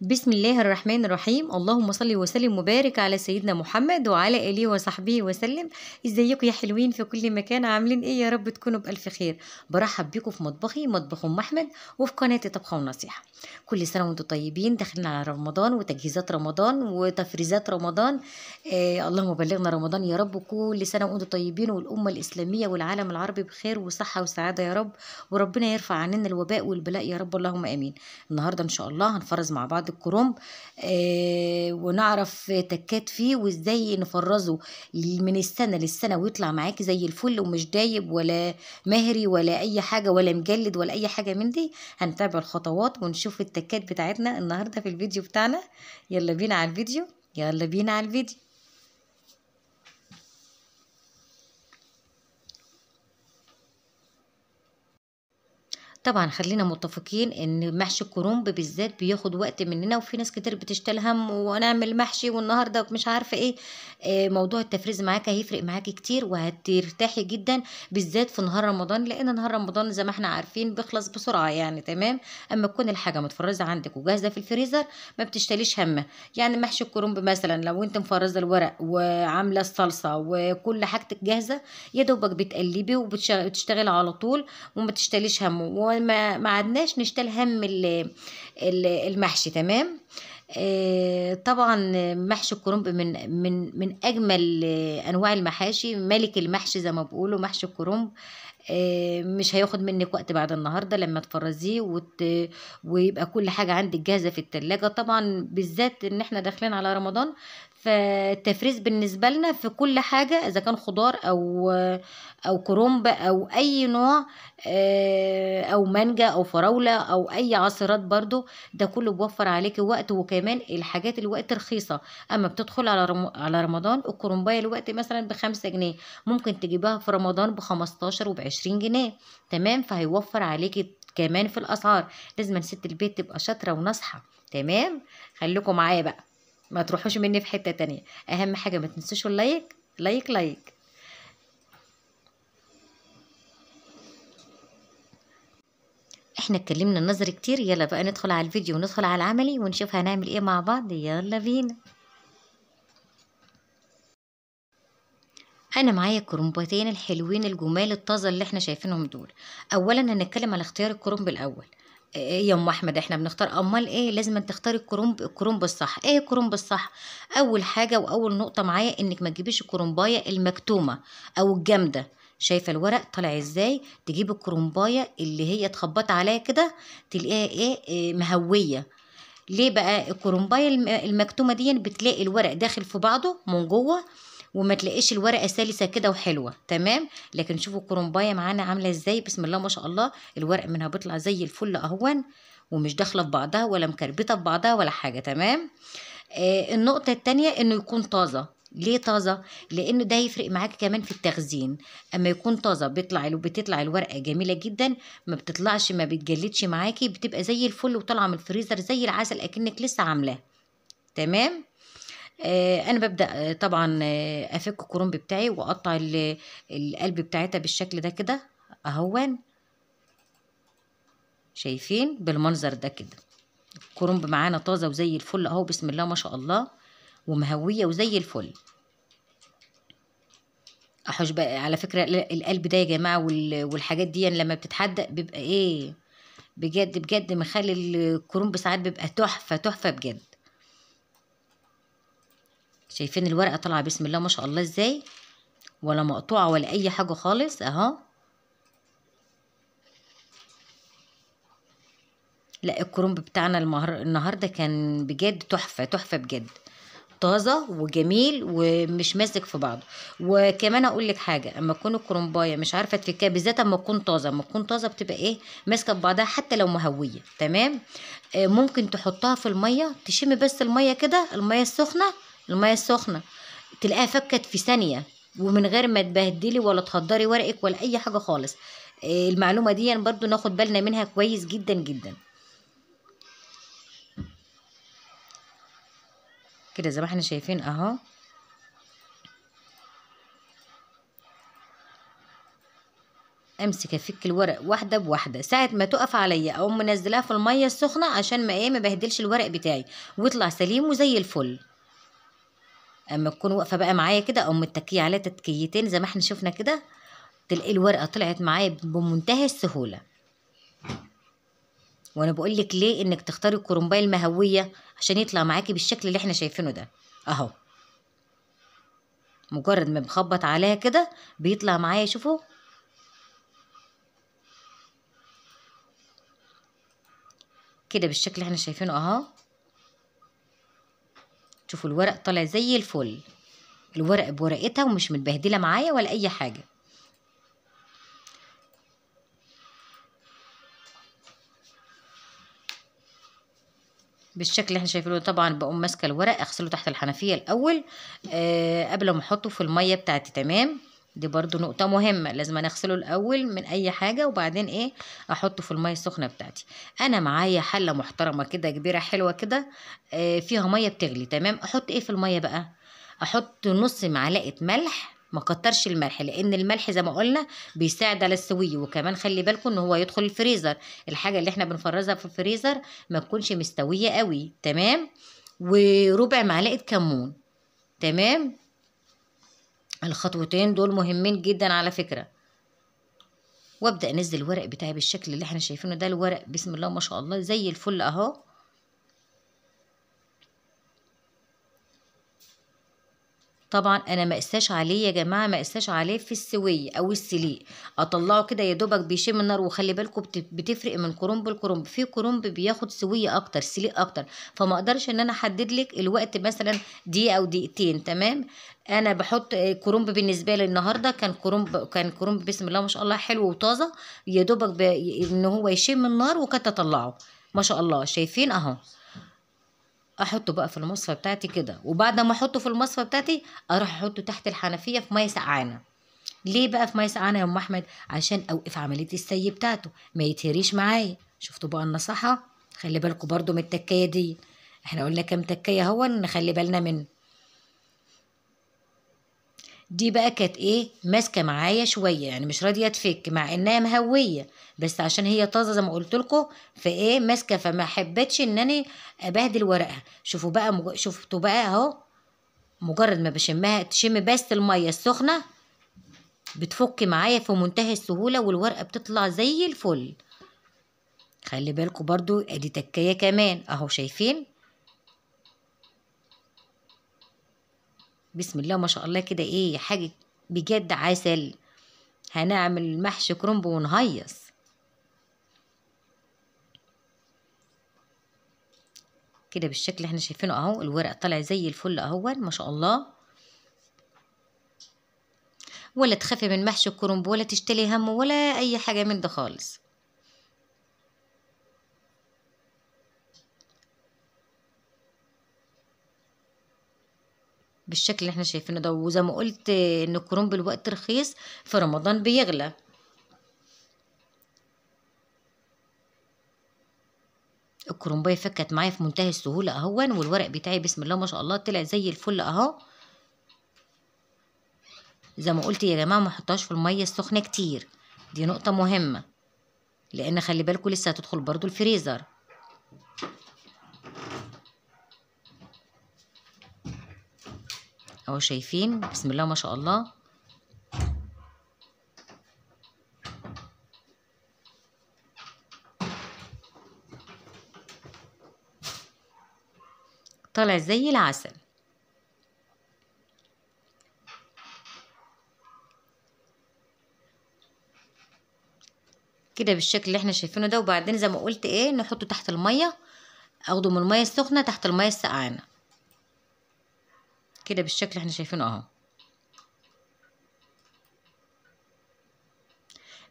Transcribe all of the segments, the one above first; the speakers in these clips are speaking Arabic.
بسم الله الرحمن الرحيم اللهم صل وسلم وبارك على سيدنا محمد وعلى اله وصحبه وسلم ازيكم يا حلوين في كل مكان عاملين ايه يا رب تكونوا بالف خير برحب بيكم في مطبخي مطبخ ام احمد وفي قناه طبخه ونصيحه كل سنه وانتم طيبين داخلين على رمضان وتجهيزات رمضان وتفريزات رمضان آه اللهم بلغنا رمضان يا رب كل سنه وانتم طيبين والامه الاسلاميه والعالم العربي بخير وصحه وسعاده يا رب وربنا يرفع عننا الوباء والبلاء يا رب اللهم امين النهارده ان شاء الله هنفرز مع بعض بعض الكرنب آه، ونعرف تكات فيه وازاي نفرزه من السنة للسنة ويطلع معاكي زي الفل ومش دايب ولا مهري ولا أي حاجة ولا مجلد ولا أي حاجة من دي هنتابع الخطوات ونشوف التكات بتاعتنا النهاردة في الفيديو بتاعنا يلا بينا على الفيديو يلا بينا على الفيديو طبعا خلينا متفقين ان محشي الكرنب بالذات بياخد وقت مننا وفي ناس كتير بتشتغل هم ونعمل محشي والنهارده مش عارفه ايه آه، موضوع التفريز معاك هيفرق معاكي كتير وهترتاحي جدا بالذات في نهار رمضان لان نهار رمضان زي ما احنا عارفين بيخلص بسرعه يعني تمام اما تكون الحاجه متفرزه عندك وجاهزه في الفريزر ما بتشتليش همه يعني محشي الكرنب مثلا لو انت مفرزه الورق وعامله الصلصه وكل حاجتك جاهزه يا دوبك بتقلبي وبتشتغلي على طول وما تشتليش همه ما, ما عدناش نشتل هم المحشي تمام آه، طبعا محشي الكرنب من من من اجمل انواع المحاشي ملك المحشي زي ما بيقولوا محشي الكرنب آه، مش هياخد منك وقت بعد النهارده لما تفرزيه وت... ويبقى كل حاجه عندك جاهزه في التلاجة طبعا بالذات ان احنا داخلين على رمضان فالتفريز بالنسبة لنا في كل حاجة إذا كان خضار أو أو كرومب أو أي نوع آه، أو مانجا أو فراولة أو أي عصيرات برضو ده كله بيوفر عليك وقت وكمان الحاجات الوقت رخيصة أما بتدخل على على رمضان الكرومباية الوقت مثلا بخمسة جنيه ممكن تجيبها في رمضان بخمستاشر وبعشرين جنيه تمام فهيوفر عليك كمان في الأسعار لازم ست البيت تبقى شاطرة وناصحة تمام خليكم معايا بقى ما تروحوش مني في حتة تانية اهم حاجة ما تنسوش اللايك لايك لايك احنا اتكلمنا النظر كتير يلا بقى ندخل على الفيديو وندخل على العملي ونشوف هنعمل ايه مع بعض يلا بينا انا معايا الكرنبتين الحلوين الجمال الطازه اللي احنا شايفينهم دول اولا هنتكلم على اختيار الكرنب الاول ايه يا ام احمد احنا بنختار امال ايه لازم تختاري الكرنب الكرنب الصح ايه الكرنب الصح اول حاجه واول نقطه معايا انك ما تجيبيش الكرنبايه المكتومه او الجامده شايفه الورق طالع ازاي تجيب الكرنبايه اللي هي اتخبط عليها كده تلاقيها ايه, ايه مهويه ليه بقى الكرنبايه المكتومه دي بتلاقي الورق داخل في بعضه من جوه وما تلاقيش الورقه سلسه كده وحلوه تمام لكن شوفوا الكرومبايه معانا عامله ازاي بسم الله ما شاء الله الورق منها بيطلع زي الفل اهون ومش داخله في بعضها ولا مكربته في بعضها ولا حاجه تمام آه النقطه الثانيه انه يكون طازه ليه طازه لانه ده يفرق معاك كمان في التخزين اما يكون طازه بيطلع بتطلع الورقه جميله جدا ما بتطلعش ما بتجلدش معاكي بتبقى زي الفل وطالعه من الفريزر زي العسل اكنك لسه عاملاه تمام آه، انا ببدا آه، طبعا آه، افك الكرنب بتاعي واقطع القلب بتاعتها بالشكل ده كده اهون شايفين بالمنظر ده كده الكرنب معانا طازه وزي الفل اهو بسم الله ما شاء الله ومهويه وزي الفل احوش بقى على فكره القلب ده يا جماعه والحاجات دي يعني لما بتتحدق بيبقى ايه بجد بجد مخلي الكرنب ساعات بيبقى تحفه تحفه بجد شايفين الورقة طالعة بسم الله ما شاء الله ازاي ولا مقطوعة ولا اي حاجة خالص اهو لا الكرنب بتاعنا المهر... النهاردة كان بجد تحفة تحفة بجد طازة وجميل ومش ماسك في بعضه وكمان اقول لك حاجة اما تكون الكرنباية مش عارفة تفكها بالذات اما تكون طازة اما تكون طازة بتبقى ايه ماسكة في بعضها حتى لو مهوية تمام آه، ممكن تحطها في المية تشم بس المية كده المية السخنة المية السخنة تلاقيها فكت في ثانية ومن غير ما تبهدلي ولا تهدري ورقك ولا أي حاجة خالص آه، المعلومة دي يعني برضو ناخد بالنا منها كويس جدا جدا كده زي ما احنا شايفين اهو امسك افك الورق واحده بواحده ساعه ما تقف عليا اقوم منزلاها في الميه السخنه عشان ما ايه ما بهدلش الورق بتاعي ويطلع سليم وزي الفل اما تكون واقفه بقى معايا كده او متكيه عليها تتكيتين زي ما احنا شفنا كده تلاقي الورقه طلعت معايا بمنتهى السهوله وانا بقول لك ليه انك تختاري الكرومبايه المهويه عشان يطلع معاكي بالشكل اللي احنا شايفينه ده اهو مجرد ما بخبط عليها كده بيطلع معايا شوفوا كده بالشكل اللي احنا شايفينه اهو شوفوا الورق طالع زي الفل الورق بورقتها ومش متبهدله معايا ولا اي حاجه بالشكل اللي احنا شايفينه طبعا بقوم ماسكه الورق اغسله تحت الحنفيه الاول آه قبل ما احطه في الميه بتاعتي تمام دي برضو نقطة مهمة لازم اغسله الاول من اي حاجة وبعدين ايه احطه في المية السخنة بتاعتي انا معايا حلة محترمة كده كبيرة حلوة كده آه فيها مية بتغلي تمام احط ايه في المية بقى احط نص معلقة ملح ما كترش الملح لان الملح زي ما قلنا بيساعد على السوي وكمان خلي بالكم ان هو يدخل الفريزر الحاجه اللي احنا بنفرزها في الفريزر ما تكونش مستويه قوي تمام وربع معلقه كمون تمام الخطوتين دول مهمين جدا على فكرة وابدأ انزل الورق بتاعي بالشكل اللي احنا شايفينه ده الورق بسم الله ما شاء الله زي الفل اهو طبعا انا ما اقساش عليه يا جماعه ما اقساش عليه في السوي او السليق اطلعه كده يا دوبك بيشم النار وخلي بالكم بتفرق من كرنب لكرنب في كرنب بياخد سوي اكتر سليق اكتر فما اقدرش ان انا احدد لك الوقت مثلا دقيقه او دقيقتين تمام انا بحط كرنب بالنسبه لي النهارده كان كرنب كان كرنب بسم الله ما شاء الله حلو وطازه يا دوبك ان هو يشم النار وكنت اطلعه ما شاء الله شايفين اهو احطه بقى في المصفى بتاعتي كده وبعد ما احطه في المصفى بتاعتي اروح احطه تحت الحنفيه في ميه سقعانه ليه بقى في ميه سقعانه يا ام احمد عشان اوقف عمليه السي بتاعته ما يتهريش معايا شفتوا بقى النصيحه خلي بالكم برضو من التكايه دي احنا قلنا كام تكايه اهو نخلي بالنا منه دي بقى كانت ايه ماسكه معايا شويه يعني مش راضيه تفك مع انها مهويه بس عشان هي طازه زي ما قلت لكم فايه ماسكه فما حبتش ان انا ابهدل ورقها شوفوا بقى مج... شفتوا بقى اهو مجرد ما بشمها تشم بس الميه السخنه بتفك معايا في منتهى السهوله والورقه بتطلع زي الفل خلي بالكم برضو ادي تكايه كمان اهو شايفين بسم الله ما شاء الله كده ايه حاجة بجد عسل هنعمل محشي كرنب ونهيص كده بالشكل احنا شايفينه اهو الورق طالع زي الفل اهو ما شاء الله ولا تخافي من محشي الكرنب ولا تشتلي همه ولا اي حاجه من ده خالص بالشكل اللي احنا شايفينه ده وزي ما قلت ان الكرنب الوقت رخيص في رمضان بيغلى الكرنبايه فكت معايا في منتهى السهوله اهون والورق بتاعي بسم الله ما شاء الله طلع زي الفل اهو زي ما قلت يا جماعه ما احطهاش في الميه السخنه كتير دي نقطه مهمه لان خلي بالكم لسه هتدخل برضو الفريزر اهو شايفين بسم الله ما شاء الله طالع زي العسل كده بالشكل اللي احنا شايفينه ده وبعدين زي ما قلت ايه نحطه تحت الميه اخده من الميه السخنه تحت الميه السقعانه كده بالشكل اللي احنا شايفينه اهو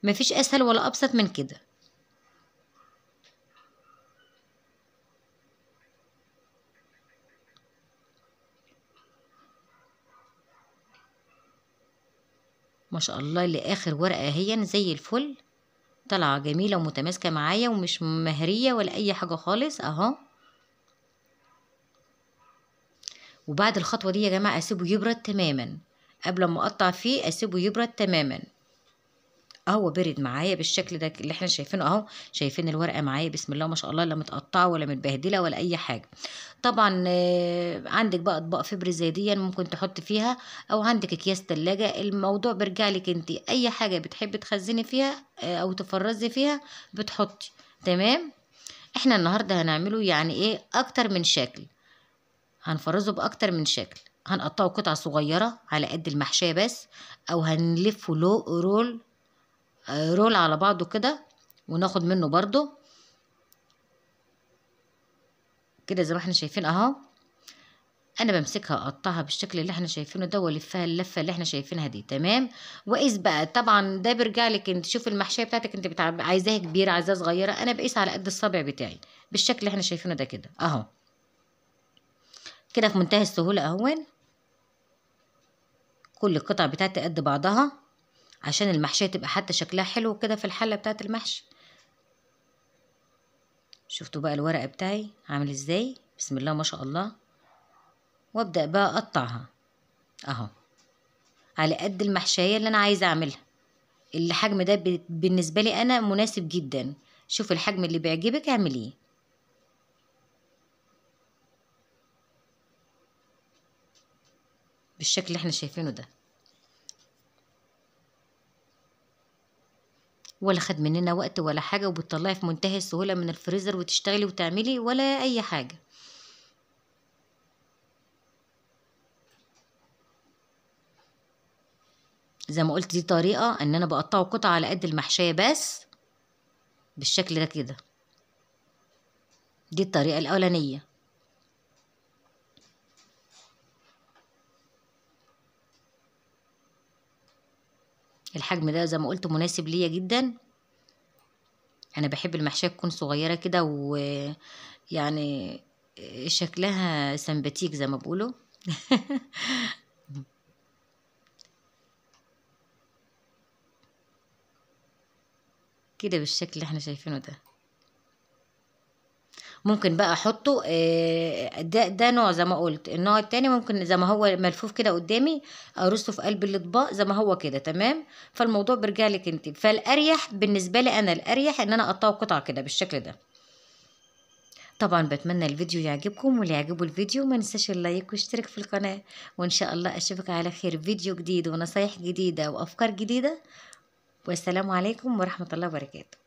مفيش اسهل ولا ابسط من كده ما شاء الله لاخر ورقه اهي زي الفل طالعه جميله ومتماسكه معايا ومش مهريه ولا اي حاجه خالص اهو وبعد الخطوة دي يا جماعة أسيبه يبرد تماما قبل ما أقطع فيه أسيبه يبرد تماما اهو برد معايا بالشكل ده اللي احنا شايفينه اهو شايفين الورقه معايا بسم الله ما شاء الله لا متقطعه ولا متبهدله ولا اي حاجه طبعا آه، عندك بقى اطباق فبر زي دي ممكن تحط فيها او عندك اكياس تلاجة الموضوع بيرجع لك انت اي حاجه بتحبي تخزني فيها آه، او تفرزي فيها بتحطي تمام احنا النهارده هنعمله يعني ايه اكتر من شكل هنفرزه بأكتر من شكل هنقطعه قطع صغيرة على قد المحشية بس أو هنلفه لو رول رول على بعضه كده وناخد منه برضه كده زي ما احنا شايفين اهو انا بمسكها اقطعها بالشكل اللي احنا شايفينه ده والفها اللفه اللي احنا شايفينها دي تمام واقيس بقى طبعا ده بيرجع لك انت شوف المحشيه بتاعتك انت عايزاها كبيره عايزاها صغيره انا بقيس على قد الصابع بتاعي بالشكل اللي احنا شايفينه ده كده اهو كده في منتهى السهولة اهون كل القطع بتاعتي قد بعضها عشان المحشية تبقى حتى شكلها حلو كده في الحلة بتاعت المحشي شفتوا بقى الورق بتاعي عامل ازاي بسم الله ما شاء الله وابدأ بقى اقطعها اهو على قد المحشية اللي انا عايزة اعملها الحجم ده بالنسبة لي انا مناسب جدا شوف الحجم اللي بيعجبك اعمليه بالشكل اللي احنا شايفينه ده ولا خد مننا وقت ولا حاجة وبتطلعي في منتهى السهولة من الفريزر وتشتغلي وتعملي ولا أي حاجة زي ما قلت دي طريقة ان انا بقطعه قطعة على قد المحشية بس بالشكل ده كده دي الطريقة الأولانية الحجم ده زي ما قلت مناسب ليا جدا انا بحب المحشيه تكون صغيره كده ويعني شكلها سمباتيك زي ما بقولوا كده بالشكل اللي احنا شايفينه ده ممكن بقى احطه آه، ده, ده نوع زي ما قلت النوع التاني ممكن زي ما هو ملفوف كده قدامي ارصه في قلب الاطباق زي ما هو كده تمام فالموضوع بيرجع لك انت فالاريح بالنسبه لي انا الاريح ان انا اقطعه قطع كده بالشكل ده طبعا بتمنى الفيديو يعجبكم واللي يعجبه الفيديو ما ننساش اللايك واشترك في القناة وان شاء الله اشوفك على خير فيديو جديد ونصايح جديدة وافكار جديدة والسلام عليكم ورحمة الله وبركاته